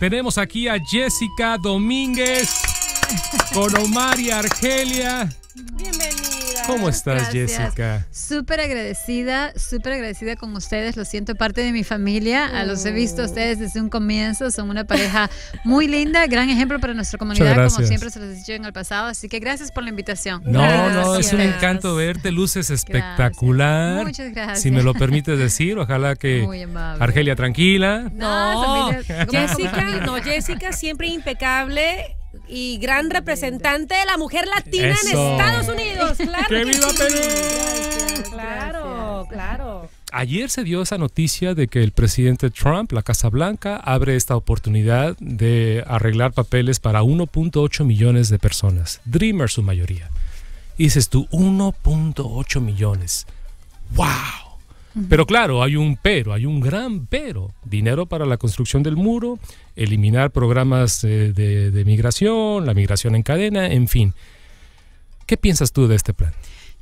Tenemos aquí a Jessica Domínguez con Omar y Argelia. ¿Cómo estás, Jessica? Súper agradecida, súper agradecida con ustedes. Lo siento parte de mi familia. A Los he visto a oh. ustedes desde un comienzo. Son una pareja muy linda, gran ejemplo para nuestra comunidad, como siempre se los he dicho en el pasado. Así que gracias por la invitación. No, no, es un encanto verte. Luces espectacular. Muchas gracias. Si me lo permites decir, ojalá que Argelia tranquila. No, Jessica, no, Jessica siempre impecable y gran representante de la mujer latina en Estados Unidos. Claro ¡Que viva claro, claro. Ayer se dio esa noticia de que el presidente Trump, la Casa Blanca, abre esta oportunidad de arreglar papeles para 1.8 millones de personas, Dreamers su mayoría. dices tú, 1.8 millones. ¡Wow! Pero claro, hay un pero, hay un gran pero. Dinero para la construcción del muro, eliminar programas eh, de, de migración, la migración en cadena, en fin. ¿Qué piensas tú de este plan?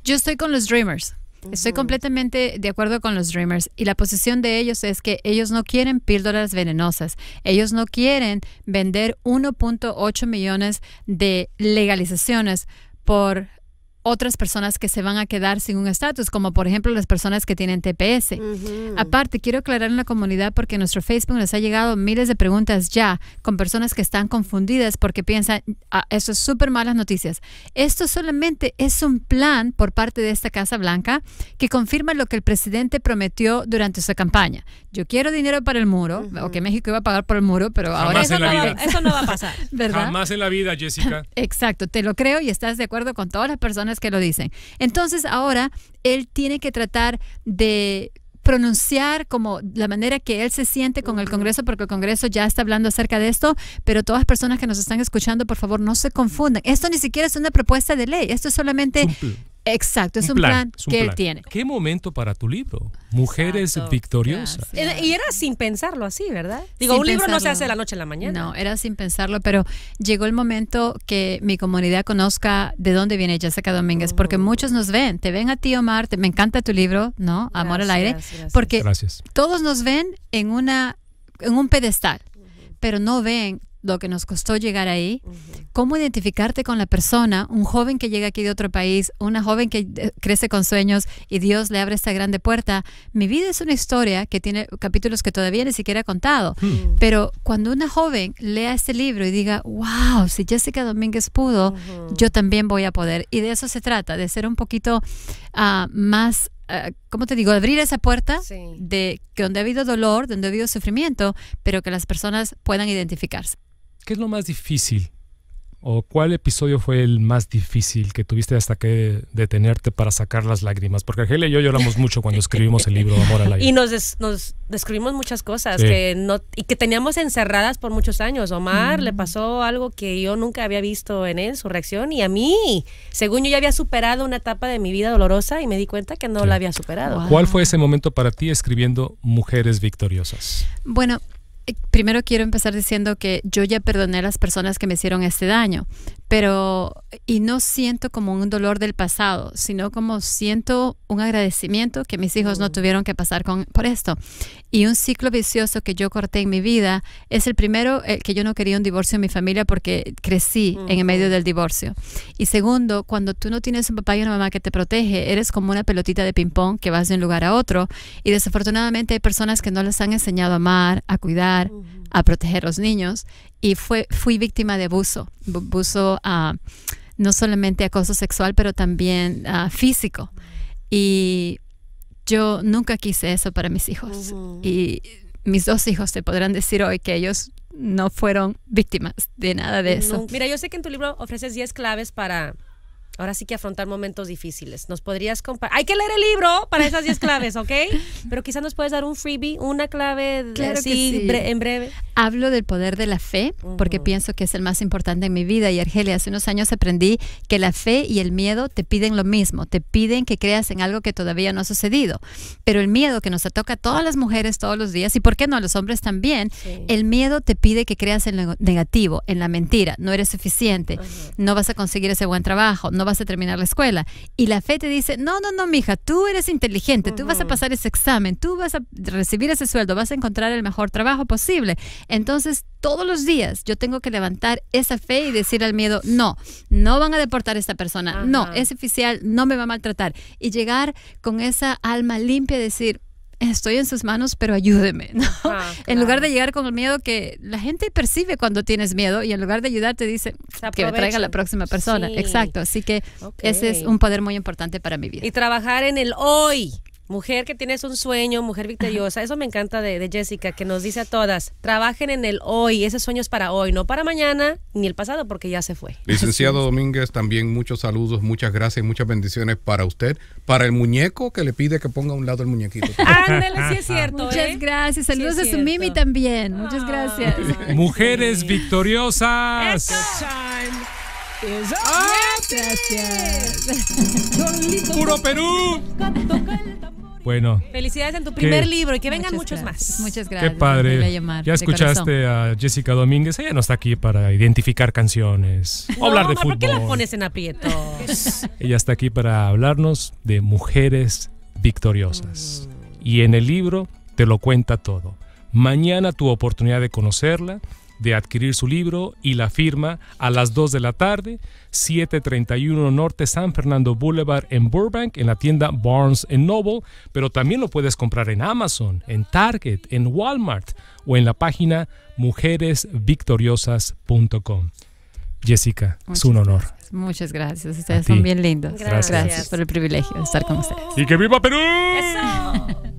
Yo estoy con los Dreamers. Estoy completamente de acuerdo con los Dreamers y la posición de ellos es que ellos no quieren píldoras venenosas, ellos no quieren vender 1.8 millones de legalizaciones por otras personas que se van a quedar sin un estatus, como por ejemplo las personas que tienen TPS. Aparte, quiero aclarar en la comunidad porque en nuestro Facebook nos ha llegado miles de preguntas ya con personas que están confundidas porque piensan, ah, eso es súper malas noticias. Esto solamente es un plan por parte de esta Casa Blanca que confirma lo que el presidente prometió durante su campaña. Yo quiero dinero para el muro, o que México iba a pagar por el muro, pero ahora... Eso, en la no, vida. eso no va a pasar. ¿verdad? Jamás en la vida, Jessica. Exacto, te lo creo y estás de acuerdo con todas las personas que lo dicen. Entonces ahora él tiene que tratar de pronunciar como la manera que él se siente con el Congreso, porque el Congreso ya está hablando acerca de esto, pero todas las personas que nos están escuchando, por favor, no se confundan. Esto ni siquiera es una propuesta de ley, esto es solamente... Exacto, es un, plan, que él tiene. ¿Qué momento para tu libro? Mujeres victoriosas. Eh, y era sin pensarlo así, ¿verdad? Digo, un libro no se hace de la noche a la mañana. No, era sin pensarlo, pero llegó el momento que mi comunidad conozca de dónde viene Jessica Domínguez, porque oh. muchos nos ven, te ven a ti, Omar, me encanta tu libro, ¿no? Amor al aire, gracias, porque todos nos ven en una en un pedestal pero no ven lo que nos costó llegar ahí, cómo identificarte con la persona, un joven que llega aquí de otro país, una joven que eh, crece con sueños y Dios le abre esta grande puerta. Mi vida es una historia que tiene capítulos que todavía ni siquiera he contado, hmm. pero cuando una joven lea este libro y diga, wow, si Jessica Domínguez pudo, yo también voy a poder. Y de eso se trata, de ser un poquito ah, más ah, ¿cómo te digo? Abrir esa puerta de que donde ha habido dolor, donde ha habido sufrimiento, pero que las personas puedan identificarse. ¿qué es lo más difícil? ¿O cuál episodio fue el más difícil que tuviste hasta que detenerte para sacar las lágrimas? Porque Angelia y yo lloramos mucho cuando escribimos el libro Amor la vida. Y nos, describimos muchas cosas que no, y que teníamos encerradas por muchos años. Omar le mm. pasó algo que yo nunca había visto en él, su reacción, y a mí, según yo ya había superado una etapa de mi vida dolorosa y me di cuenta que no la había superado. ¿Cuál fue ese momento para ti escribiendo Mujeres Victoriosas? Bueno, primero quiero empezar diciendo que yo ya perdoné a las personas que me hicieron este daño pero y no siento como un dolor del pasado, sino como siento un agradecimiento que mis hijos no mm. tuvieron que pasar con, por esto. Y un ciclo vicioso que yo corté en mi vida es el primero, el eh, que yo no quería un divorcio en mi familia porque crecí en el medio del divorcio. Y segundo, cuando tú no tienes un papá y una mamá que te protege, eres como una pelotita de ping-pong que vas de un lugar a otro. Y desafortunadamente hay personas que no les han enseñado a amar, a cuidar, a proteger a los niños y fue, fui víctima de abuso, abuso ah, no solamente acoso sexual, pero también ah, físico. Y yo nunca quise eso para mis hijos. Y mis dos hijos te podrán decir hoy que ellos no fueron víctimas de nada de eso. Mira, yo sé que en tu libro ofreces 10 claves para ahora sí que afrontar momentos difíciles. Nos podrías compartir. Hay que leer el libro para esas 10 claves, ¿ok? Pero quizás nos puedes dar un freebie, una clave claro así, en breve. Hablo del poder de la fe porque pienso que es el más importante en mi vida. Y Argelia, hace unos años aprendí que la fe y el miedo te piden lo mismo, te piden que creas en algo que todavía no ha sucedido. Pero el miedo que nos toca a todas las mujeres todos los días, y por qué no, a los hombres también, el miedo te pide que creas en lo negativo, en la mentira, no eres suficiente, no vas a conseguir ese buen trabajo, no vas a terminar la escuela. Y la fe te dice, no, no, no, mija, tú eres inteligente, tú vas a pasar ese examen, tú vas a recibir ese sueldo, vas a encontrar el mejor trabajo posible. Entonces, todos los días yo tengo que levantar esa fe y decir al miedo, no, no van a deportar a esta persona, no, ese oficial no me va a maltratar. Y llegar con esa alma limpia y decir, estoy en sus manos, pero ayúdeme. Ah, en lugar de llegar con el miedo que la gente percibe cuando tienes miedo y en lugar de ayudar te dice que me traiga la próxima persona. Exacto. Así que ese es un poder muy importante para mi vida. Y trabajar en el hoy. Mujer que tienes un sueño, mujer victoriosa. Eso me encanta de, Jessica, que nos dice a todas, trabajen en el hoy, ese sueño es para hoy, no para mañana ni el pasado, porque ya se fue. Licenciado Domínguez, también muchos saludos, muchas gracias y muchas bendiciones para usted, para el muñeco que le pide que ponga a un lado el muñequito. Ándale, sí es cierto. Muchas ¿eh? gracias. Saludos de su Mimi también. Muchas ah. gracias. Mujeres victoriosas. Puro Perú. Bueno. Felicidades en tu primer libro y que vengan muchos más. Muchas gracias. Qué padre. ya escuchaste a Jessica Domínguez. Ella no está aquí para identificar canciones o hablar de fútbol. ¿Por qué la pones en Ella está aquí para hablarnos de mujeres victoriosas. Y en el libro te lo cuenta todo. Mañana tu oportunidad de conocerla de adquirir su libro y la firma a las 2 de la tarde, 731 Norte San Fernando Boulevard en Burbank, en la tienda Barnes Noble, pero también lo puedes comprar en Amazon, en Target, en Walmart o en la página mujeresvictoriosas.com. Jessica, es un honor. Muchas gracias, ustedes son bien lindos. Gracias. gracias. por el privilegio de estar con ustedes. ¡Y que viva Perú! Eso.